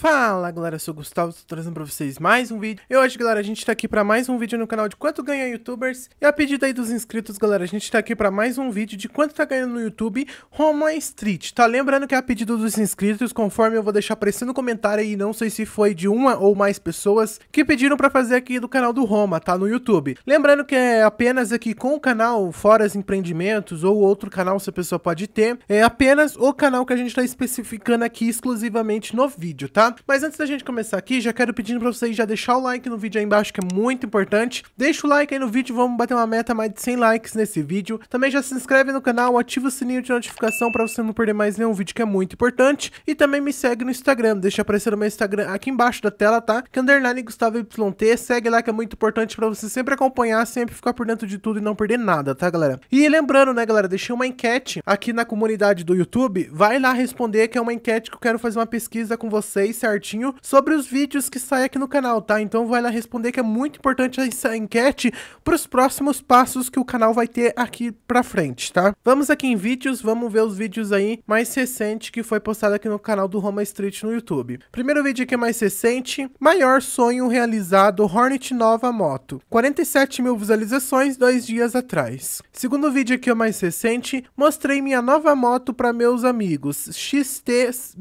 Fala galera, eu sou o Gustavo, estou trazendo para vocês mais um vídeo. E hoje galera, a gente está aqui para mais um vídeo no canal de quanto ganha youtubers. E a pedido aí dos inscritos galera, a gente está aqui para mais um vídeo de quanto está ganhando no YouTube Roma Street. Tá lembrando que é a pedido dos inscritos, conforme eu vou deixar aparecendo no comentário aí, não sei se foi de uma ou mais pessoas que pediram para fazer aqui do canal do Roma, tá? No YouTube. Lembrando que é apenas aqui com o canal, fora os empreendimentos ou outro canal se a pessoa pode ter, é apenas o canal que a gente está especificando aqui exclusivamente no vídeo, tá? Tá? Mas antes da gente começar aqui, já quero pedindo pra vocês já deixar o like no vídeo aí embaixo, que é muito importante. Deixa o like aí no vídeo, vamos bater uma meta mais de 100 likes nesse vídeo. Também já se inscreve no canal, ativa o sininho de notificação pra você não perder mais nenhum vídeo, que é muito importante. E também me segue no Instagram, deixa aparecer o meu Instagram aqui embaixo da tela, tá? Que é Gustavo segue lá que é muito importante pra você sempre acompanhar, sempre ficar por dentro de tudo e não perder nada, tá galera? E lembrando, né galera, deixei uma enquete aqui na comunidade do YouTube, vai lá responder que é uma enquete que eu quero fazer uma pesquisa com vocês certinho sobre os vídeos que saem aqui no canal, tá? Então vai lá responder que é muito importante essa enquete para os próximos passos que o canal vai ter aqui pra frente, tá? Vamos aqui em vídeos, vamos ver os vídeos aí mais recente que foi postado aqui no canal do Roma Street no YouTube. Primeiro vídeo aqui mais recente, maior sonho realizado, Hornet nova moto. 47 mil visualizações dois dias atrás. Segundo vídeo aqui mais recente, mostrei minha nova moto para meus amigos, XT660.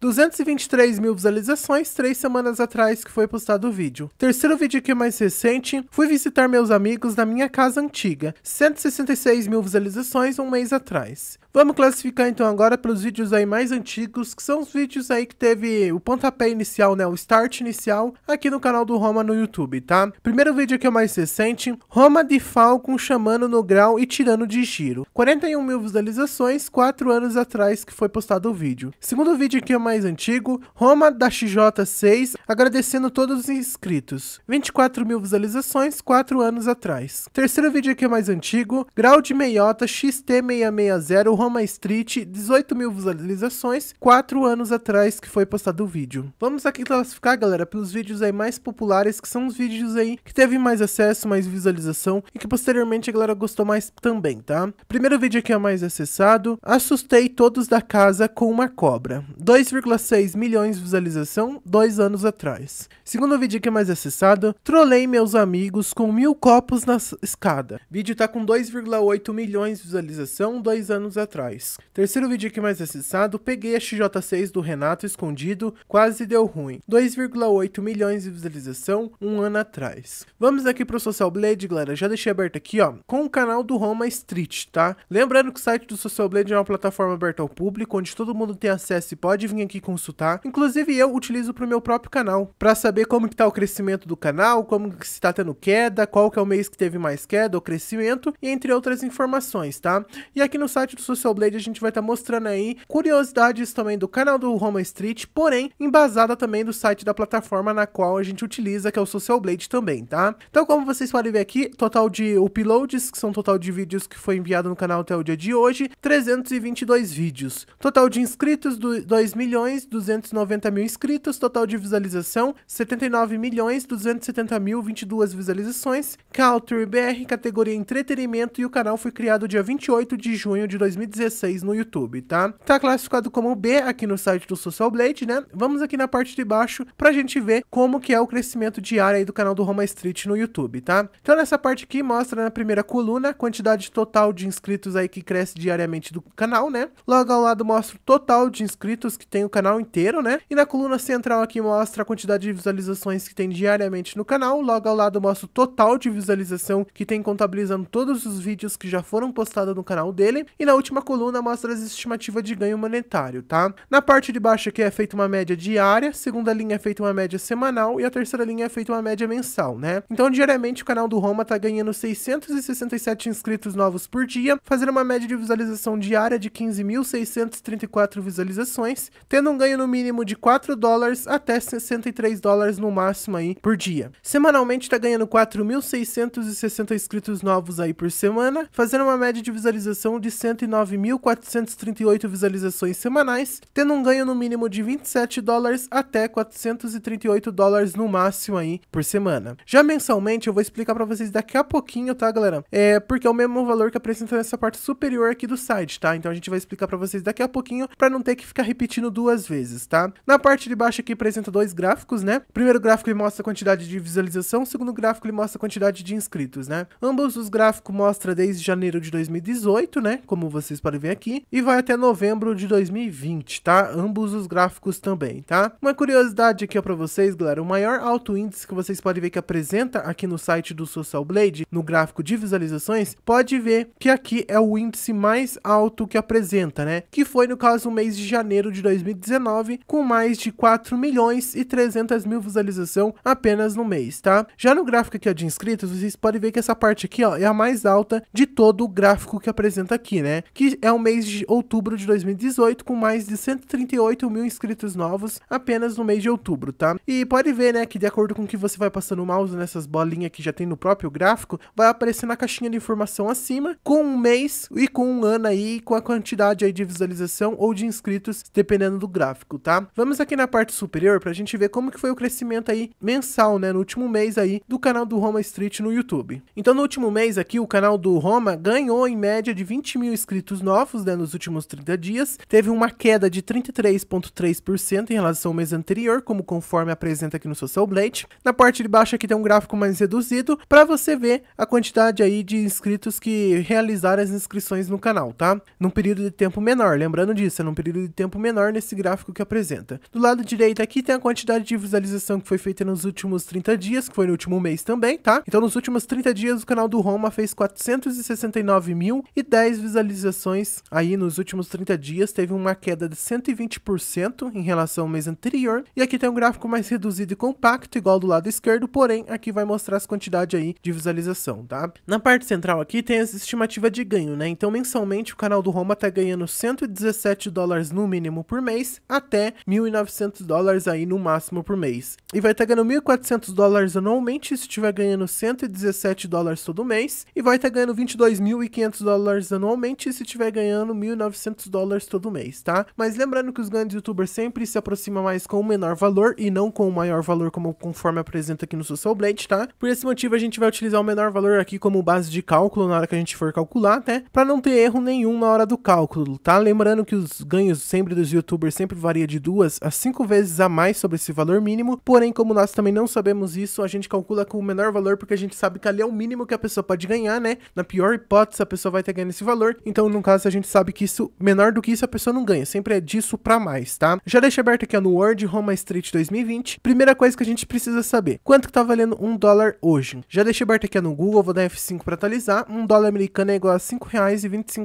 220 23 mil visualizações três semanas atrás que foi postado o vídeo. Terceiro vídeo aqui mais recente, fui visitar meus amigos na minha casa antiga, 166 mil visualizações um mês atrás. Vamos classificar então agora pelos vídeos aí mais antigos, que são os vídeos aí que teve o pontapé inicial, né, o start inicial, aqui no canal do Roma no YouTube, tá? Primeiro vídeo aqui é o mais recente, Roma de Falcon chamando no grau e tirando de giro. 41 mil visualizações, 4 anos atrás que foi postado o vídeo. Segundo vídeo aqui é o mais antigo, código Roma da XJ6, agradecendo todos os inscritos. 24 mil visualizações, 4 anos atrás. Terceiro vídeo aqui é mais antigo, Grau de Meiota XT660 Roma Street, 18 mil visualizações, 4 anos atrás que foi postado o vídeo. Vamos aqui classificar, galera, pelos vídeos aí mais populares, que são os vídeos aí que teve mais acesso, mais visualização e que posteriormente a galera gostou mais também, tá? Primeiro vídeo aqui é mais acessado, assustei todos da casa com uma cobra. 2,6 6 milhões de visualização dois anos atrás. Segundo vídeo que é mais acessado, trolei meus amigos com mil copos na escada. Vídeo tá com 2,8 milhões de visualização dois anos atrás. Terceiro vídeo que é mais acessado, peguei a XJ6 do Renato escondido, quase deu ruim. 2,8 milhões de visualização um ano atrás. Vamos aqui pro Social Blade, galera. Já deixei aberto aqui, ó, com o canal do Roma Street, tá? Lembrando que o site do Social Blade é uma plataforma aberta ao público, onde todo mundo tem acesso e pode vir aqui consultar tá? Inclusive eu utilizo pro meu próprio canal, para saber como que tá o crescimento do canal, como que se tá tendo queda, qual que é o mês que teve mais queda ou crescimento, entre outras informações, tá? E aqui no site do Social Blade a gente vai estar tá mostrando aí curiosidades também do canal do Roma Street, porém embasada também do site da plataforma na qual a gente utiliza, que é o Social Blade também, tá? Então como vocês podem ver aqui, total de uploads, que são total de vídeos que foi enviado no canal até o dia de hoje, 322 vídeos. Total de inscritos, 2 milhões 200 290 mil inscritos, total de visualização 79 milhões 270 mil 22 visualizações. Country BR, categoria entretenimento e o canal foi criado dia 28 de junho de 2016 no YouTube, tá? Tá classificado como B aqui no site do Social Blade, né? Vamos aqui na parte de baixo pra gente ver como que é o crescimento diário aí do canal do Roma Street no YouTube, tá? Então nessa parte aqui mostra na primeira coluna a quantidade total de inscritos aí que cresce diariamente do canal, né? Logo ao lado mostra o total de inscritos que tem o canal inteiro inteiro, né? E na coluna central aqui mostra a quantidade de visualizações que tem diariamente no canal, logo ao lado mostra o total de visualização que tem contabilizando todos os vídeos que já foram postados no canal dele, e na última coluna mostra as estimativas de ganho monetário, tá? Na parte de baixo aqui é feita uma média diária, segunda linha é feita uma média semanal e a terceira linha é feita uma média mensal, né? Então, diariamente o canal do Roma tá ganhando 667 inscritos novos por dia, fazendo uma média de visualização diária de 15.634 visualizações, tendo um ganho no mínimo de 4 dólares até 63 dólares no máximo aí por dia. Semanalmente tá ganhando 4.660 inscritos novos aí por semana, fazendo uma média de visualização de 109.438 visualizações semanais, tendo um ganho no mínimo de 27 dólares até 438 dólares no máximo aí por semana. Já mensalmente eu vou explicar para vocês daqui a pouquinho, tá, galera? É porque é o mesmo valor que apresenta nessa parte superior aqui do site, tá? Então a gente vai explicar para vocês daqui a pouquinho para não ter que ficar repetindo duas vezes tá? Na parte de baixo aqui apresenta dois gráficos, né? O primeiro gráfico ele mostra a quantidade de visualização, o segundo gráfico ele mostra a quantidade de inscritos, né? Ambos os gráficos mostram desde janeiro de 2018, né? Como vocês podem ver aqui, e vai até novembro de 2020, tá? Ambos os gráficos também, tá? Uma curiosidade aqui para vocês, galera, o maior alto índice que vocês podem ver que apresenta aqui no site do Social Blade, no gráfico de visualizações, pode ver que aqui é o índice mais alto que apresenta, né? Que foi no caso o mês de janeiro de 2019 2019, com mais de 4 milhões e 300 mil visualização apenas no mês, tá? Já no gráfico aqui ó, de inscritos, vocês podem ver que essa parte aqui ó, é a mais alta de todo o gráfico que apresenta aqui, né? Que é o mês de outubro de 2018, com mais de 138 mil inscritos novos apenas no mês de outubro, tá? E pode ver, né, que de acordo com o que você vai passando o mouse nessas bolinhas que já tem no próprio gráfico, vai aparecer na caixinha de informação acima, com um mês e com um ano aí, com a quantidade aí de visualização ou de inscritos, dependendo do gráfico, tá? Vamos aqui na parte superior pra gente ver como que foi o crescimento aí mensal, né, no último mês aí do canal do Roma Street no YouTube. Então no último mês aqui o canal do Roma ganhou em média de 20 mil inscritos novos, né, nos últimos 30 dias, teve uma queda de 33,3% em relação ao mês anterior, como conforme apresenta aqui no Social Blade. Na parte de baixo aqui tem um gráfico mais reduzido para você ver a quantidade aí de inscritos que realizaram as inscrições no canal, tá? Num período de tempo menor, lembrando disso, é num período de tempo menor nesse gráfico que que apresenta. Do lado direito aqui tem a quantidade de visualização que foi feita nos últimos 30 dias, que foi no último mês também, tá? Então nos últimos 30 dias o canal do Roma fez 469.010 visualizações aí nos últimos 30 dias, teve uma queda de 120% em relação ao mês anterior. E aqui tem um gráfico mais reduzido e compacto, igual do lado esquerdo, porém aqui vai mostrar as quantidades aí de visualização, tá? Na parte central aqui tem as estimativa de ganho, né? Então mensalmente o canal do Roma tá ganhando 117 dólares no mínimo por mês, até até 1.900 dólares aí no máximo por mês. E vai estar tá ganhando 1.400 dólares anualmente se estiver ganhando 117 dólares todo mês. E vai estar tá ganhando 22.500 dólares anualmente se estiver ganhando 1.900 dólares todo mês, tá? Mas lembrando que os grandes youtubers sempre se aproximam mais com o menor valor e não com o maior valor como conforme apresenta aqui no Social Blade, tá? Por esse motivo a gente vai utilizar o menor valor aqui como base de cálculo na hora que a gente for calcular, né? Para não ter erro nenhum na hora do cálculo, tá? Lembrando que os ganhos sempre dos youtubers sempre variam varia de duas a cinco vezes a mais sobre esse valor mínimo, porém, como nós também não sabemos isso, a gente calcula com o menor valor porque a gente sabe que ali é o mínimo que a pessoa pode ganhar, né? Na pior hipótese, a pessoa vai ter ganho esse valor, então, no caso, a gente sabe que isso, menor do que isso, a pessoa não ganha, sempre é disso para mais, tá? Já deixei aberto aqui no Word Roma Street 2020, primeira coisa que a gente precisa saber, quanto que tá valendo um dólar hoje? Já deixei aberto aqui no Google, vou dar F5 para atualizar, um dólar americano é igual a R$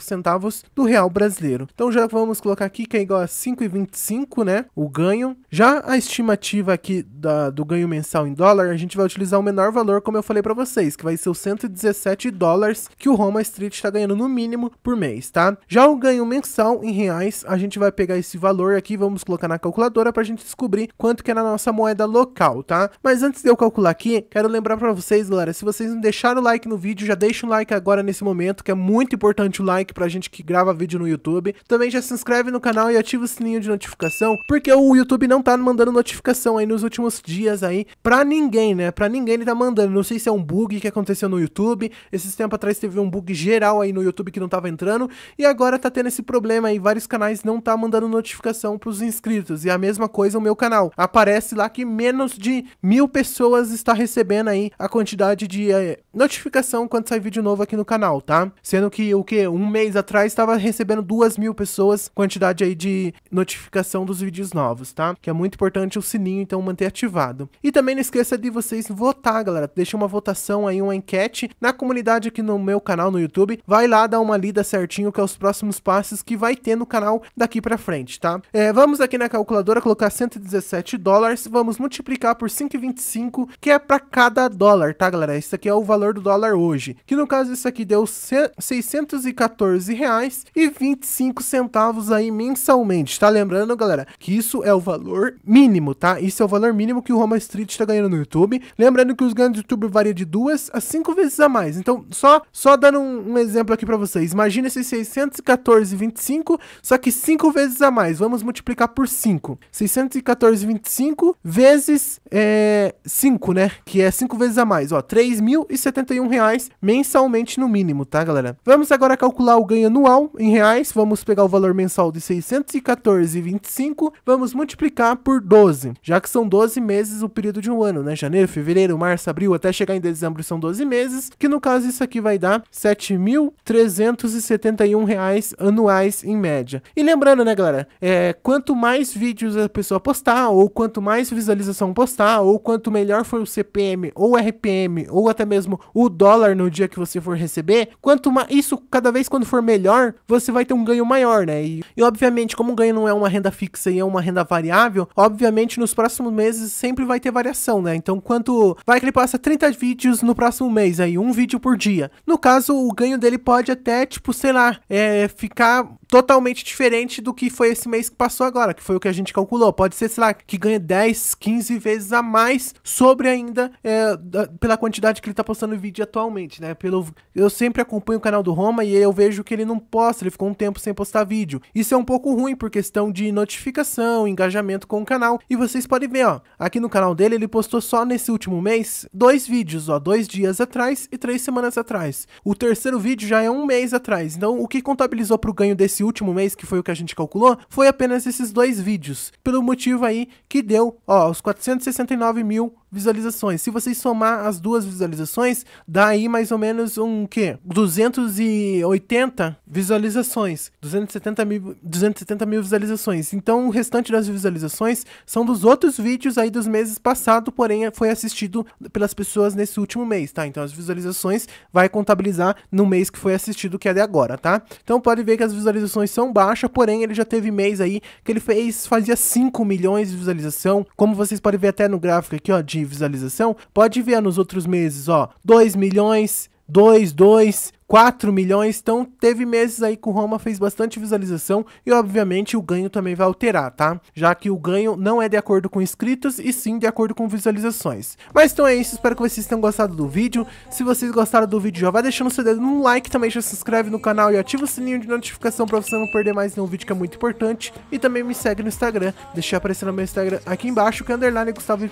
centavos do real brasileiro. Então já vamos colocar aqui que é igual a 5,25 5, né? O ganho. Já a estimativa aqui da, do ganho mensal em dólar, a gente vai utilizar o menor valor, como eu falei para vocês, que vai ser os 117 dólares que o Roma Street está ganhando no mínimo por mês, tá? Já o ganho mensal em reais, a gente vai pegar esse valor aqui, vamos colocar na calculadora para a gente descobrir quanto que é na nossa moeda local, tá? Mas antes de eu calcular aqui, quero lembrar para vocês, galera, se vocês não deixaram o like no vídeo, já deixa o like agora nesse momento, que é muito importante o like pra gente que grava vídeo no YouTube. Também já se inscreve no canal e ativa o sininho de notificação notificação, porque o YouTube não tá mandando notificação aí nos últimos dias aí pra ninguém, né? Pra ninguém ele tá mandando. Não sei se é um bug que aconteceu no YouTube. Esses tempos atrás teve um bug geral aí no YouTube que não tava entrando. E agora tá tendo esse problema aí. Vários canais não tá mandando notificação pros inscritos. E a mesma coisa o meu canal. Aparece lá que menos de mil pessoas está recebendo aí a quantidade de é, notificação quando sai vídeo novo aqui no canal, tá? Sendo que o que? Um mês atrás estava recebendo duas mil pessoas, quantidade aí de notificação notificação dos vídeos novos, tá? Que é muito importante o sininho, então, manter ativado. E também não esqueça de vocês votar, galera. Deixa uma votação aí, uma enquete na comunidade aqui no meu canal no YouTube. Vai lá dar uma lida certinho que é os próximos passos que vai ter no canal daqui pra frente, tá? É, vamos aqui na calculadora colocar 117 dólares, vamos multiplicar por 5,25, que é para cada dólar, tá, galera? Isso aqui é o valor do dólar hoje, que no caso isso aqui deu 614 reais e 25 centavos aí mensalmente, tá? Lembrando, galera, galera? Que isso é o valor mínimo, tá? Isso é o valor mínimo que o Roma Street está ganhando no YouTube. Lembrando que os ganhos do YouTube variam de duas a cinco vezes a mais. Então, só, só dando um, um exemplo aqui para vocês. Imagina esses 614,25, só que cinco vezes a mais. Vamos multiplicar por 5. 614,25 vezes é, 5, né? Que é 5 vezes a mais, ó. 3.071 reais mensalmente no mínimo, tá, galera? Vamos agora calcular o ganho anual em reais. Vamos pegar o valor mensal de 614,25 5, vamos multiplicar por 12, já que são 12 meses o período de um ano, né? Janeiro, fevereiro, março, abril, até chegar em dezembro são 12 meses, que no caso isso aqui vai dar R$ 7.371 anuais em média. E lembrando, né, galera, é, quanto mais vídeos a pessoa postar, ou quanto mais visualização postar, ou quanto melhor for o CPM, ou RPM, ou até mesmo o dólar no dia que você for receber, quanto mais isso cada vez quando for melhor, você vai ter um ganho maior, né? E, e obviamente, como o ganho não é uma renda fixa e é uma renda variável, obviamente nos próximos meses sempre vai ter variação, né? Então, quanto vai que ele passa 30 vídeos no próximo mês aí, um vídeo por dia. No caso, o ganho dele pode até, tipo, sei lá, é, ficar totalmente diferente do que foi esse mês que passou agora, que foi o que a gente calculou. Pode ser, sei lá, que ganha 10, 15 vezes a mais sobre ainda é, da, pela quantidade que ele tá postando vídeo atualmente, né? Pelo, eu sempre acompanho o canal do Roma e eu vejo que ele não posta, ele ficou um tempo sem postar vídeo. Isso é um pouco ruim por questão de notificação notificação, engajamento com o canal. E vocês podem ver, ó, aqui no canal dele ele postou só nesse último mês dois vídeos, ó, dois dias atrás e três semanas atrás. O terceiro vídeo já é um mês atrás, então o que contabilizou para o ganho desse último mês, que foi o que a gente calculou, foi apenas esses dois vídeos, pelo motivo aí que deu, ó, os 469 mil visualizações. Se vocês somar as duas visualizações, dá aí mais ou menos um quê? 280 visualizações. 270 mil, 270 mil visualizações. Então o restante das visualizações são dos outros vídeos aí dos meses passados, porém é, foi assistido pelas pessoas nesse último mês, tá? Então as visualizações vai contabilizar no mês que foi assistido, que é de agora, tá? Então pode ver que as visualizações são baixas, porém ele já teve mês aí que ele fez, fazia 5 milhões de visualização, como vocês podem ver até no gráfico aqui, ó, de de visualização, pode ver nos outros meses, ó, 2 milhões, 2, 2, 4 milhões, então teve meses aí que o Roma fez bastante visualização e obviamente o ganho também vai alterar, tá? Já que o ganho não é de acordo com inscritos e sim de acordo com visualizações. Mas então é isso, espero que vocês tenham gostado do vídeo. Se vocês gostaram do vídeo, já vai deixando seu dedo no like, também já se inscreve no canal e ativa o sininho de notificação para você não perder mais nenhum vídeo que é muito importante. E também me segue no Instagram, deixei aparecendo meu Instagram aqui embaixo, que é underline Gustavo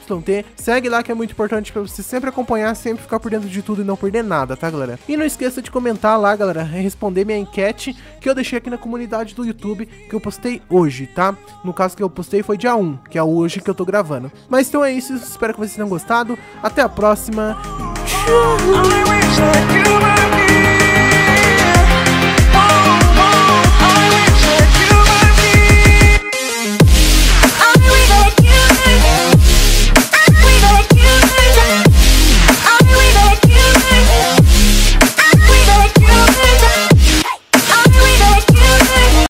Segue lá que é muito importante para você sempre acompanhar, sempre ficar por dentro de tudo e não perder nada, tá galera? E não esqueça de comentar comentar lá, galera, responder minha enquete que eu deixei aqui na comunidade do YouTube que eu postei hoje, tá? No caso que eu postei foi dia 1, que é hoje que eu tô gravando. Mas então é isso, espero que vocês tenham gostado. Até a próxima. Tchau!